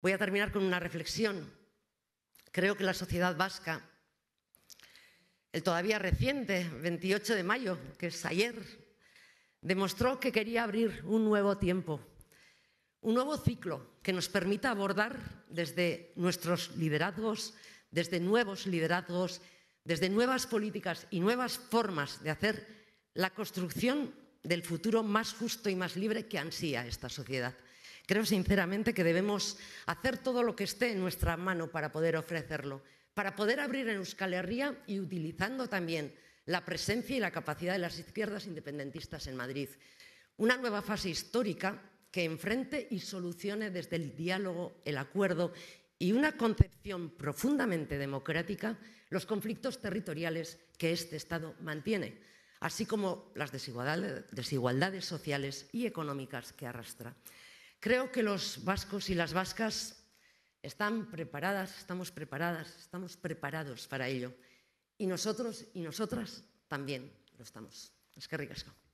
Voy a terminar con una reflexión. Creo que la sociedad vasca, el todavía reciente 28 de mayo, que es ayer, demostró que quería abrir un nuevo tiempo, un nuevo ciclo que nos permita abordar desde nuestros liderazgos, desde nuevos liderazgos, desde nuevas políticas y nuevas formas de hacer la construcción del futuro más justo y más libre que ansía esta sociedad. Creo sinceramente que debemos hacer todo lo que esté en nuestra mano para poder ofrecerlo, para poder abrir en Euskal Herria y utilizando también la presencia y la capacidad de las izquierdas independentistas en Madrid. Una nueva fase histórica que enfrente y solucione desde el diálogo, el acuerdo y una concepción profundamente democrática los conflictos territoriales que este Estado mantiene, así como las desigualdades, desigualdades sociales y económicas que arrastra. Creo que los vascos y las vascas están preparadas, estamos preparadas, estamos preparados para ello. Y nosotros y nosotras también lo estamos. Es que ricasco.